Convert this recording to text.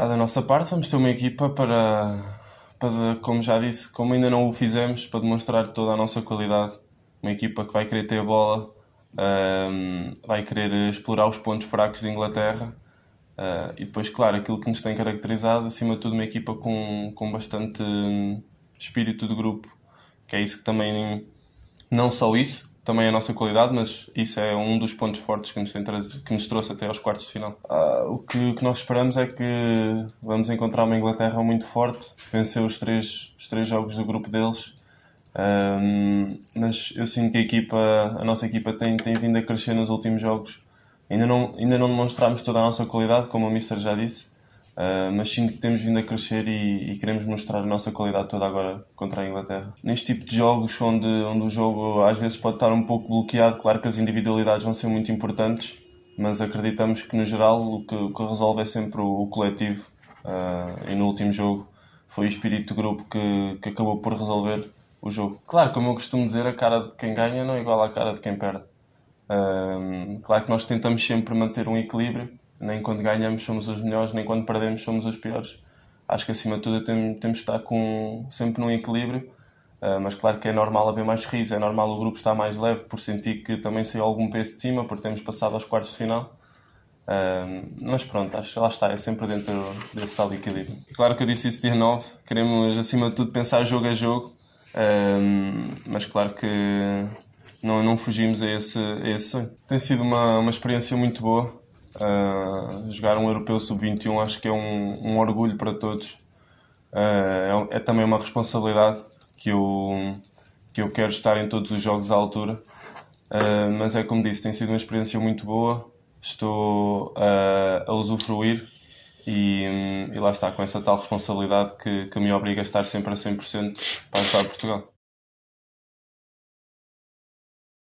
Ah, da nossa parte, vamos ter uma equipa para, para, como já disse, como ainda não o fizemos, para demonstrar toda a nossa qualidade. Uma equipa que vai querer ter a bola, um, vai querer explorar os pontos fracos de Inglaterra. Uh, e depois, claro, aquilo que nos tem caracterizado, acima de tudo, uma equipa com, com bastante hum, espírito de grupo, que é isso que também, não só isso, também a nossa qualidade, mas isso é um dos pontos fortes que nos, trazer, que nos trouxe até aos quartos de final. Ah, o, que, o, que, nós esperamos é que vamos encontrar uma Inglaterra muito forte, venceu os três, os três jogos do grupo deles, um, mas eu sinto que a, equipa, a nossa equipa tem, tem vindo a crescer nos últimos jogos. Ainda não, ainda não demonstramos toda a nossa qualidade, como o Mister já disse, Uh, mas sinto que temos vindo a crescer e, e, queremos mostrar a nossa qualidade toda agora contra a Inglaterra. Neste tipo de jogos, onde, onde o jogo às vezes pode estar um pouco bloqueado, claro que as individualidades vão ser muito importantes, mas acreditamos que no geral o que, o que resolve é sempre o, o coletivo. Uh, e no último jogo foi o espírito de grupo que, que acabou por resolver o jogo. Claro, como eu costumo dizer, a cara de quem ganha não é igual à cara de quem perde. Uh, claro que nós tentamos sempre manter um equilíbrio nem quando ganhamos somos os melhores, nem quando perdemos somos os piores. Acho que acima de tudo temos, temos de estar com, sempre num equilíbrio, uh, mas claro que é normal haver mais riso, é normal o grupo estar mais leve, por sentir que também saiu algum peso de cima, por termos passado aos quartos de final. Uh, mas pronto, acho, que lá está, é sempre dentro desse tal equilíbrio. Claro que eu disse isso dia 9, queremos acima de tudo pensar jogo a jogo, uh, mas claro que não, não fugimos a esse, a esse sonho. Tem sido uma, uma experiência muito boa, Uh, jogar um Europeu Sub-21 acho que é um, um orgulho para todos. Uh, é, é, também uma responsabilidade que eu, que eu quero estar em todos os jogos à altura. Uh, mas é como disse, tem sido uma experiência muito boa. Estou a usufruir e, e, lá está, com essa tal responsabilidade que, que me obriga a estar sempre a 100% para ajudar Portugal.